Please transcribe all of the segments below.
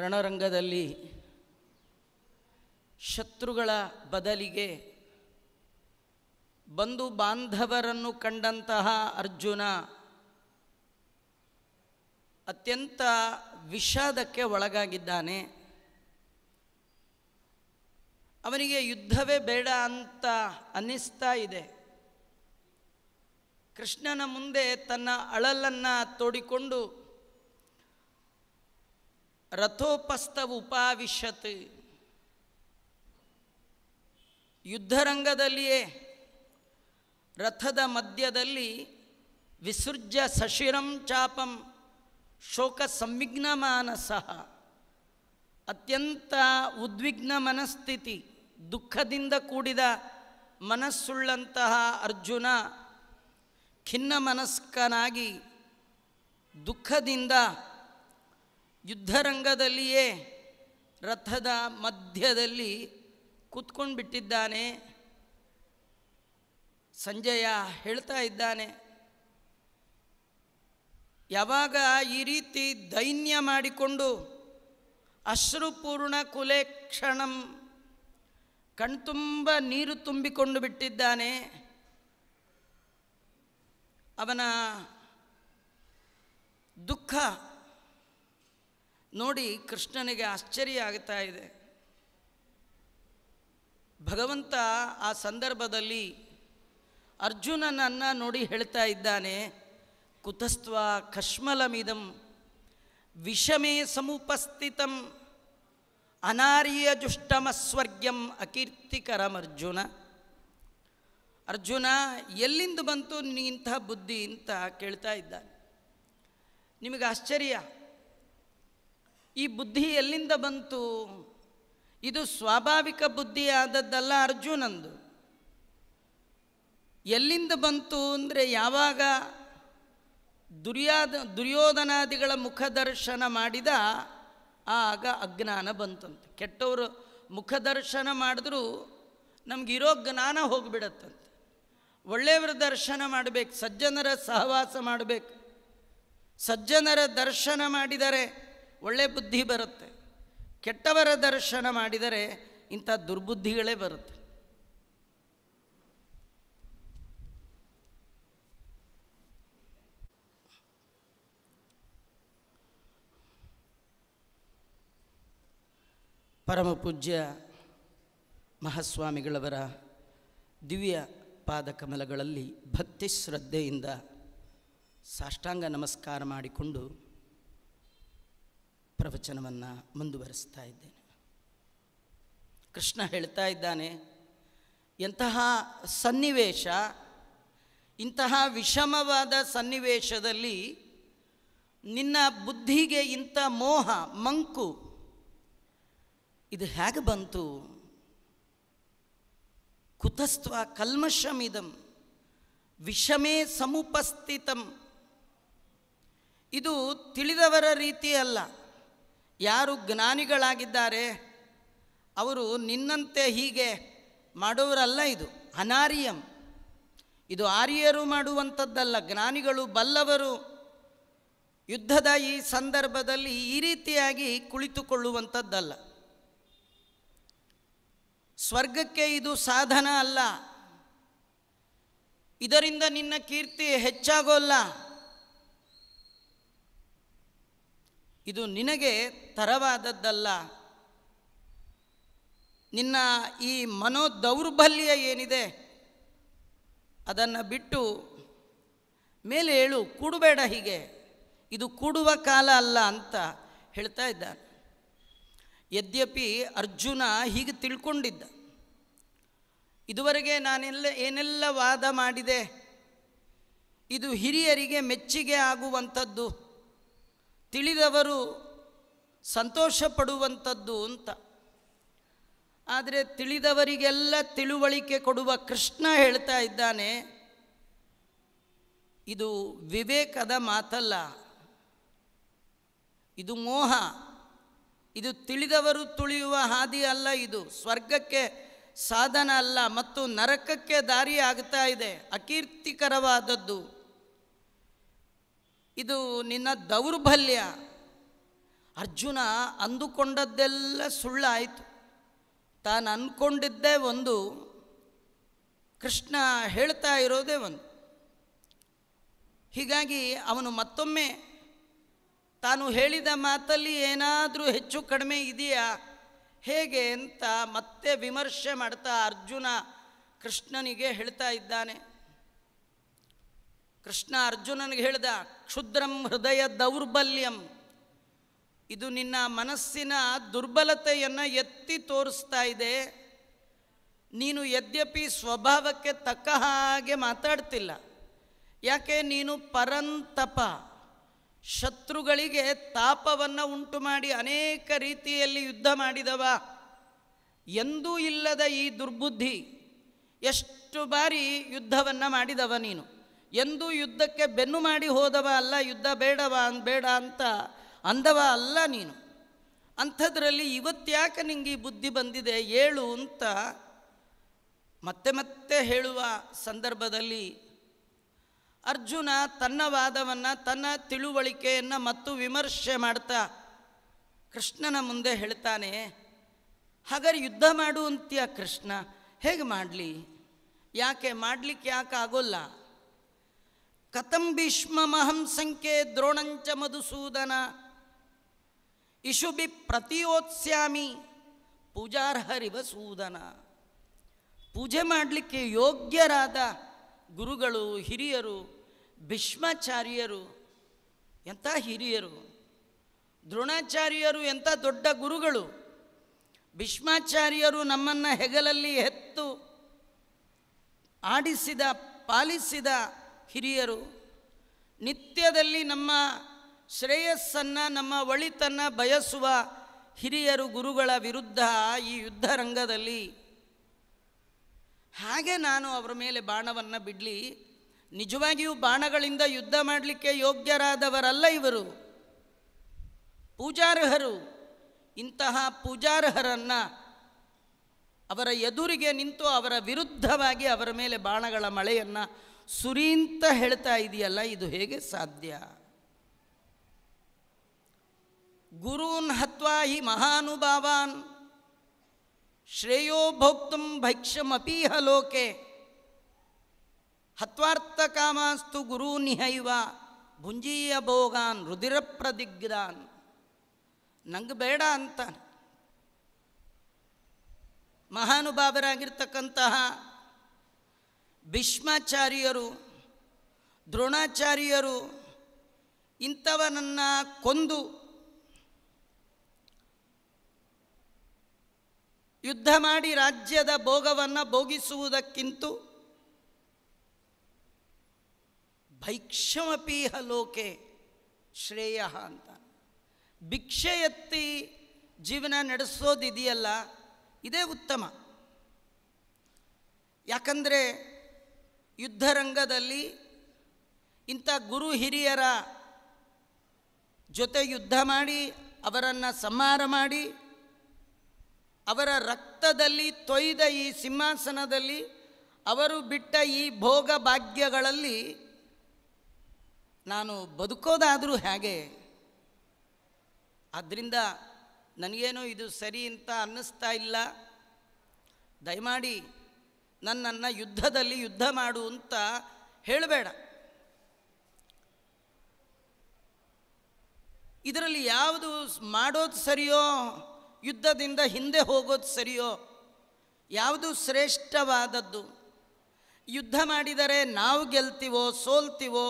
ರಣರಂಗದಲ್ಲಿ ಶತ್ರುಗಳ ಬದಲಿಗೆ ಬಂಧು ಬಾಂಧವರನ್ನು ಕಂಡಂತಹ ಅರ್ಜುನ ಅತ್ಯಂತ ವಿಷಾದಕ್ಕೆ ಒಳಗಾಗಿದ್ದಾನೆ ಅವನಿಗೆ ಯುದ್ಧವೇ ಬೇಡ ಅಂತ ಅನ್ನಿಸ್ತಾ ಇದೆ ಕೃಷ್ಣನ ಮುಂದೆ ತನ್ನ ಅಳಲನ್ನು ತೋಡಿಕೊಂಡು ರಥೋಪಸ್ಥ ಉಪಾವಿಷತ್ ಯುದ್ಧರಂಗದಲ್ಲಿಯೇ ರಥದ ಮಧ್ಯದಲ್ಲಿ ವಿಸೃಜ್ಯ ಸಶಿರಂ ಚಾಪಂ ಶೋಕ ಸಂವಿಘ್ನ ಅತ್ಯಂತ ಉದ್ವಿಗ್ನ ಮನಸ್ಥಿತಿ ದುಃಖದಿಂದ ಕೂಡಿದ ಮನಸ್ಸುಳ್ಳಂತಹ ಅರ್ಜುನ ಖಿನ್ನ ಮನಸ್ಕನಾಗಿ ದುಃಖದಿಂದ ಯುದ್ಧರಂಗದಲ್ಲಿಯೇ ರಥದ ಮಧ್ಯದಲ್ಲಿ ಕೂತ್ಕೊಂಡು ಬಿಟ್ಟಿದ್ದಾನೆ ಸಂಜಯ ಹೇಳ್ತಾ ಇದ್ದಾನೆ ಯಾವಾಗ ಈ ರೀತಿ ದೈನ್ಯ ಮಾಡಿಕೊಂಡು ಅಶ್ರುಪೂರ್ಣ ಕ್ಷಣಂ ಕಣ್ತುಂಬ ನೀರು ತುಂಬಿಕೊಂಡು ಬಿಟ್ಟಿದ್ದಾನೆ ಅವನ ದುಃಖ ನೋಡಿ ಕೃಷ್ಣನಿಗೆ ಆಶ್ಚರ್ಯ ಆಗ್ತಾ ಇದೆ ಭಗವಂತ ಆ ಸಂದರ್ಭದಲ್ಲಿ ಅರ್ಜುನನನ್ನು ನೋಡಿ ಹೇಳ್ತಾ ಇದ್ದಾನೆ ಕುತಸ್ತ್ವ ಕಶ್ಮಲಮಿದಂ ವಿಷಮೇ ಸಮುಪಸ್ಥಿತಂ ಸ್ವರ್ಗಂ ಅಕೀರ್ತಿಕರಂ ಅರ್ಜುನ ಅರ್ಜುನ ಎಲ್ಲಿಂದ ಬಂತು ನೀ ಇಂತಹ ಬುದ್ಧಿ ಅಂತ ಕೇಳ್ತಾ ಇದ್ದಾನೆ ನಿಮಗೆ ಆಶ್ಚರ್ಯ ಈ ಬುದ್ಧಿ ಎಲ್ಲಿಂದ ಬಂತು ಇದು ಸ್ವಾಭಾವಿಕ ಬುದ್ಧಿ ಆದದ್ದಲ್ಲ ಅರ್ಜುನಂದು ಎಲ್ಲಿಂದ ಬಂತು ಅಂದರೆ ಯಾವಾಗ ದುರ್ಯಾದ ದುರ್ಯೋಧನಾದಿಗಳ ಮುಖದರ್ಶನ ಮಾಡಿದ ಆಗ ಅಜ್ಞಾನ ಬಂತಂತೆ ಕೆಟ್ಟವರು ಮುಖದರ್ಶನ ಮಾಡಿದ್ರೂ ನಮಗಿರೋ ಜ್ಞಾನ ಹೋಗಿಬಿಡತ್ತಂತೆ ಒಳ್ಳೆಯವರ ದರ್ಶನ ಮಾಡಬೇಕು ಸಜ್ಜನರ ಸಹವಾಸ ಮಾಡಬೇಕು ಸಜ್ಜನರ ದರ್ಶನ ಮಾಡಿದರೆ ಒಳ್ಳೆ ಬುದ್ಧಿ ಬರುತ್ತೆ ಕೆಟ್ಟವರ ದರ್ಶನ ಮಾಡಿದರೆ ಇಂಥ ದುರ್ಬುದ್ಧಿಗಳೇ ಬರುತ್ತೆ ಪರಮಪೂಜ್ಯ ಮಹಾಸ್ವಾಮಿಗಳವರ ದಿವ್ಯ ಪಾದಕಮಲಗಳಲ್ಲಿ ಭಕ್ತಿ ಶ್ರದ್ಧೆಯಿಂದ ಸಾಷ್ಟಾಂಗ ನಮಸ್ಕಾರ ಮಾಡಿಕೊಂಡು ಪ್ರವಚನವನ್ನು ಮುಂದುವರಿಸ್ತಾ ಇದ್ದೇನೆ ಕೃಷ್ಣ ಹೇಳ್ತಾ ಇದ್ದಾನೆ ಎಂತಹ ಸನ್ನಿವೇಶ ಇಂತಹ ವಿಷಮವಾದ ಸನ್ನಿವೇಶದಲ್ಲಿ ನಿನ್ನ ಬುದ್ಧಿಗೆ ಇಂಥ ಮೋಹ ಮಂಕು ಇದು ಹೇಗೆ ಬಂತು ಕುತಸ್ತ್ವ ಕಲ್ಮಶಮಿದಂ ವಿಷಮೇ ಸಮುಪಸ್ಥಿತಂ ಇದು ತಿಳಿದವರ ರೀತಿಯಲ್ಲ ಯಾರು ಜ್ಞಾನಿಗಳಾಗಿದ್ದಾರೆ ಅವರು ನಿನ್ನಂತೆ ಹೀಗೆ ಮಾಡುವರಲ್ಲ ಇದು ಅನಾರ್ಯಂ ಇದು ಆರ್ಯರು ಮಾಡುವಂಥದ್ದಲ್ಲ ಜ್ಞಾನಿಗಳು ಬಲ್ಲವರು ಯುದ್ಧದ ಈ ಸಂದರ್ಭದಲ್ಲಿ ಈ ರೀತಿಯಾಗಿ ಕುಳಿತುಕೊಳ್ಳುವಂಥದ್ದಲ್ಲ ಸ್ವರ್ಗಕ್ಕೆ ಇದು ಸಾಧನ ಅಲ್ಲ ಇದರಿಂದ ನಿನ್ನ ಕೀರ್ತಿ ಹೆಚ್ಚಾಗೋಲ್ಲ ಇದು ನಿನಗೆ ತರವಾದದ್ದಲ್ಲ ನಿನ್ನ ಈ ಮನೋ ದೌರ್ಬಲ್ಯ ಏನಿದೆ ಅದನ್ನು ಬಿಟ್ಟು ಮೇಲೆ ಹೇಳು ಕೂಡಬೇಡ ಹೀಗೆ ಇದು ಕೂಡುವ ಕಾಲ ಅಲ್ಲ ಅಂತ ಹೇಳ್ತಾ ಇದ್ದ ಯದ್ಯಪಿ ಅರ್ಜುನ ಹೀಗೆ ತಿಳ್ಕೊಂಡಿದ್ದ ಇದುವರೆಗೆ ನಾನೆಲ್ಲ ಏನೆಲ್ಲ ವಾದ ಮಾಡಿದೆ ಇದು ಹಿರಿಯರಿಗೆ ಮೆಚ್ಚುಗೆ ಆಗುವಂಥದ್ದು ತಿಳಿದವರು ಸಂತೋಷ ಪಡುವಂಥದ್ದು ಅಂತ ಆದರೆ ತಿಳಿದವರಿಗೆಲ್ಲ ತಿಳುವಳಿಕೆ ಕೊಡುವ ಕೃಷ್ಣ ಹೇಳ್ತಾ ಇದ್ದಾನೆ ಇದು ವಿವೇಕದ ಮಾತಲ್ಲ ಇದು ಮೋಹ ಇದು ತಿಳಿದವರು ತುಳಿಯುವ ಹಾದಿ ಅಲ್ಲ ಇದು ಸ್ವರ್ಗಕ್ಕೆ ಸಾಧನ ಅಲ್ಲ ಮತ್ತು ನರಕಕ್ಕೆ ದಾರಿ ಆಗ್ತಾ ಇದೆ ಅಕೀರ್ತಿಕರವಾದದ್ದು ಇದು ನಿನ್ನ ದೌರ್ಬಲ್ಯ ಅರ್ಜುನ ಅಂದುಕೊಂಡದ್ದೆಲ್ಲ ಸುಳ್ಳಾಯಿತು ತಾನು ಅಂದ್ಕೊಂಡಿದ್ದೇ ಒಂದು ಕೃಷ್ಣ ಹೇಳ್ತಾ ಇರೋದೇ ಒಂದು ಹೀಗಾಗಿ ಅವನು ಮತ್ತೊಮ್ಮೆ ತಾನು ಹೇಳಿದ ಮಾತಲ್ಲಿ ಏನಾದರೂ ಹೆಚ್ಚು ಕಡಿಮೆ ಇದೆಯಾ ಹೇಗೆ ಅಂತ ಮತ್ತೆ ವಿಮರ್ಶೆ ಮಾಡ್ತಾ ಅರ್ಜುನ ಕೃಷ್ಣನಿಗೆ ಹೇಳ್ತಾ ಇದ್ದಾನೆ ಕೃಷ್ಣ ಅರ್ಜುನನಿಗೆ ಹೇಳಿದ ಕ್ಷುದ್ರಂ ಹೃದಯ ದೌರ್ಬಲ್ಯಂ ಇದು ನಿನ್ನ ಮನಸ್ಸಿನ ದುರ್ಬಲತೆಯನ್ನು ಎತ್ತಿ ತೋರಿಸ್ತಾ ಇದೆ ನೀನು ಯದ್ಯಪಿ ಸ್ವಭಾವಕ್ಕೆ ತಕ್ಕ ಹಾಗೆ ಮಾತಾಡ್ತಿಲ್ಲ ಯಾಕೆ ನೀನು ಪರಂತಪ ಶತ್ರುಗಳಿಗೆ ತಾಪವನ್ನು ಉಂಟು ಮಾಡಿ ಅನೇಕ ರೀತಿಯಲ್ಲಿ ಯುದ್ಧ ಮಾಡಿದವ ಎಂದೂ ಇಲ್ಲದ ಈ ದುರ್ಬುದ್ಧಿ ಎಷ್ಟು ಬಾರಿ ಯುದ್ಧವನ್ನು ಮಾಡಿದವ ನೀನು ಎಂದು ಯುದ್ಧಕ್ಕೆ ಬೆನ್ನು ಮಾಡಿ ಹೋದವ ಅಲ್ಲ ಯುದ್ಧ ಬೇಡವ ಬೇಡ ಅಂತ ಅಂದವ ಅಲ್ಲ ನೀನು ಅಂಥದ್ರಲ್ಲಿ ಇವತ್ತ್ಯಾಕೆ ನಿಂಗೆ ಈ ಬುದ್ಧಿ ಬಂದಿದೆ ಏಳು ಅಂತ ಮತ್ತೆ ಮತ್ತೆ ಹೇಳುವ ಸಂದರ್ಭದಲ್ಲಿ ಅರ್ಜುನ ತನ್ನ ವಾದವನ್ನು ತನ್ನ ತಿಳುವಳಿಕೆಯನ್ನು ಮತ್ತು ವಿಮರ್ಶೆ ಮಾಡ್ತಾ ಕೃಷ್ಣನ ಮುಂದೆ ಹೇಳ್ತಾನೆ ಹಾಗಾದ್ರೆ ಯುದ್ಧ ಮಾಡು ಅಂತೀಯ ಕೃಷ್ಣ ಹೇಗೆ ಮಾಡಲಿ ಯಾಕೆ ಮಾಡಲಿಕ್ಕೆ ಯಾಕೆ ಆಗೋಲ್ಲ ಕಥಂ ಮಹಂ ಸಂಖ್ಯೆ ದ್ರೋಣಂಚ ಮಧುಸೂದನ ಇಶುಬಿ ಪ್ರತಿಯೋತ್ಸ್ಯಾಮಿ ಪೂಜಾರ್ಹರಿವ ಸೂದನ ಪೂಜೆ ಮಾಡಲಿಕ್ಕೆ ಯೋಗ್ಯರಾದ ಗುರುಗಳು ಹಿರಿಯರು ಭೀಷ್ಮಾಚಾರ್ಯರು ಎಂಥ ಹಿರಿಯರು ದ್ರೋಣಾಚಾರ್ಯರು ಎಂಥ ದೊಡ್ಡ ಗುರುಗಳು ಭೀಷ್ಮಾಚಾರ್ಯರು ನಮ್ಮನ್ನು ಹೆಗಲಲ್ಲಿ ಹೆತ್ತು ಆಡಿಸಿದ ಪಾಲಿಸಿದ ಹಿರಿಯರು ನಿತ್ಯದಲ್ಲಿ ನಮ್ಮ ಶ್ರೇಯಸ್ಸನ್ನು ನಮ್ಮ ಒಳಿತನ್ನು ಬಯಸುವ ಹಿರಿಯರು ಗುರುಗಳ ವಿರುದ್ಧ ಈ ಯುದ್ಧ ರಂಗದಲ್ಲಿ ಹಾಗೆ ನಾನು ಅವರ ಮೇಲೆ ಬಾಣವನ್ನು ಬಿಡಲಿ ನಿಜವಾಗಿಯೂ ಬಾಣಗಳಿಂದ ಯುದ್ಧ ಮಾಡಲಿಕ್ಕೆ ಯೋಗ್ಯರಾದವರಲ್ಲ ಇವರು ಪೂಜಾರ್ಹರು ಇಂತಹ ಪೂಜಾರ್ಹರನ್ನು ಅವರ ಎದುರಿಗೆ ನಿಂತು ಅವರ ವಿರುದ್ಧವಾಗಿ ಅವರ ಮೇಲೆ ಬಾಣಗಳ ಮಳೆಯನ್ನು ಸುರಿ ಅಂತ ಹೇಳ್ತಾ ಇದೆಯಲ್ಲ ಇದು ಹೇಗೆ ಸಾಧ್ಯ ಗುರೂನ್ ಹತ್ವಾ ಹಿ ಮಹಾನುಭಾವಾನ್ ಶ್ರೇಯೋ ಭೋಕ್ತು ಭಕ್ಷ್ಯಮೀಹ ಲೋಕೆ ಕಾಮಾಸ್ತು ಗುರು ನಿಹೈವ ಭುಂಜೀಯ ಭೋಗಾನ್ ರುದಿರ ಪ್ರದಿಗ್ಧಾನ್ ನಂಗೆ ಬೇಡ ಅಂತ ಮಹಾನುಭಾವರಾಗಿರ್ತಕ್ಕಂತಹ ಭೀಷ್ಮಾಚಾರ್ಯರು ದ್ರೋಣಾಚಾರ್ಯರು ಇಂಥವನನ್ನು ಕೊಂದು ಯುದ್ಧ ಮಾಡಿ ರಾಜ್ಯದ ಭೋಗವನ್ನು ಭೋಗಿಸುವುದಕ್ಕಿಂತ ಭೈಕ್ಷಮಪೀಹ ಲೋಕೆ ಶ್ರೇಯ ಅಂತ ಭಿಕ್ಷೆ ಎತ್ತಿ ಜೀವನ ನಡೆಸೋದಿದೆಯಲ್ಲ ಇದೇ ಉತ್ತಮ ಯಾಕಂದರೆ ಯುದ್ಧರಂಗದಲ್ಲಿ ಇಂಥ ಗುರು ಹಿರಿಯರ ಜೊತೆ ಯುದ್ಧ ಮಾಡಿ ಅವರನ್ನು ಸಂಹಾರ ಮಾಡಿ ಅವರ ರಕ್ತದಲ್ಲಿ ತೊಯ್ದ ಈ ಸಿಂಹಾಸನದಲ್ಲಿ ಅವರು ಬಿಟ್ಟ ಈ ಭೋಗ ಭಾಗ್ಯಗಳಲ್ಲಿ ನಾನು ಬದುಕೋದಾದರೂ ಹೇಗೆ ಆದ್ದರಿಂದ ನನಗೇನು ಇದು ಸರಿ ಅಂತ ಅನ್ನಿಸ್ತಾ ಇಲ್ಲ ದಯಮಾಡಿ ನನ್ನನ್ನು ಯುದ್ಧದಲ್ಲಿ ಯುದ್ಧ ಮಾಡು ಅಂತ ಹೇಳಬೇಡ ಇದರಲ್ಲಿ ಯಾವುದು ಮಾಡೋದು ಸರಿಯೋ ಯುದ್ಧದಿಂದ ಹಿಂದೆ ಹೋಗೋದು ಸರಿಯೋ ಯಾವುದು ಶ್ರೇಷ್ಠವಾದದ್ದು ಯುದ್ಧ ಮಾಡಿದರೆ ನಾವು ಗೆಲ್ತೀವೋ ಸೋಲ್ತೀವೋ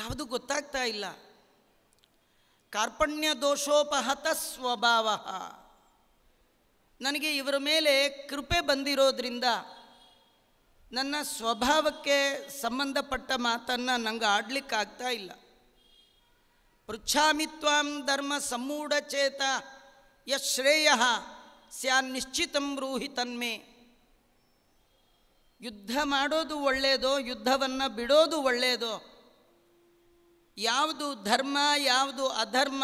ಯಾವುದು ಗೊತ್ತಾಗ್ತಾ ಇಲ್ಲ ಕಾರ್ಪಣ್ಯ ದೋಷೋಪಹತ ಸ್ವಭಾವ ನನಗೆ ಇವರ ಮೇಲೆ ಕೃಪೆ ಬಂದಿರೋದ್ರಿಂದ ನನ್ನ ಸ್ವಭಾವಕ್ಕೆ ಸಂಬಂಧಪಟ್ಟ ಮಾತನ್ನು ನಂಗೆ ಆಡ್ಲಿಕ್ಕಾಗ್ತಾ ಇಲ್ಲ ಪೃಚ್ಛಾಮಿತ್ವಾಂ ಧರ್ಮ ಸಮೂಢಚೇತ ಯಶ್ರೇಯ ಸ್ಯಾನ್ ನಿಶ್ಚಿತಂ ರೂಹಿ ತನ್ಮೆ ಯುದ್ಧ ಮಾಡೋದು ಒಳ್ಳೆಯದೋ ಯುದ್ಧವನ್ನು ಬಿಡೋದು ಒಳ್ಳೆಯದೋ ಯಾವುದು ಧರ್ಮ ಯಾವುದು ಅಧರ್ಮ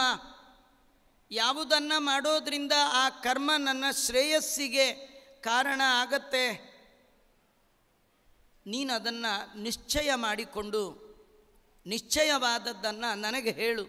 ಯಾವುದನ್ನು ಮಾಡೋದ್ರಿಂದ ಆ ಕರ್ಮ ನನ್ನ ಶ್ರೇಯಸ್ಸಿಗೆ ಕಾರಣ ಆಗತ್ತೆ ನೀನು ಅದನ್ನು ನಿಶ್ಚಯ ಮಾಡಿಕೊಂಡು ನಿಶ್ಚಯವಾದದ್ದನ್ನು ನನಗೆ ಹೇಳು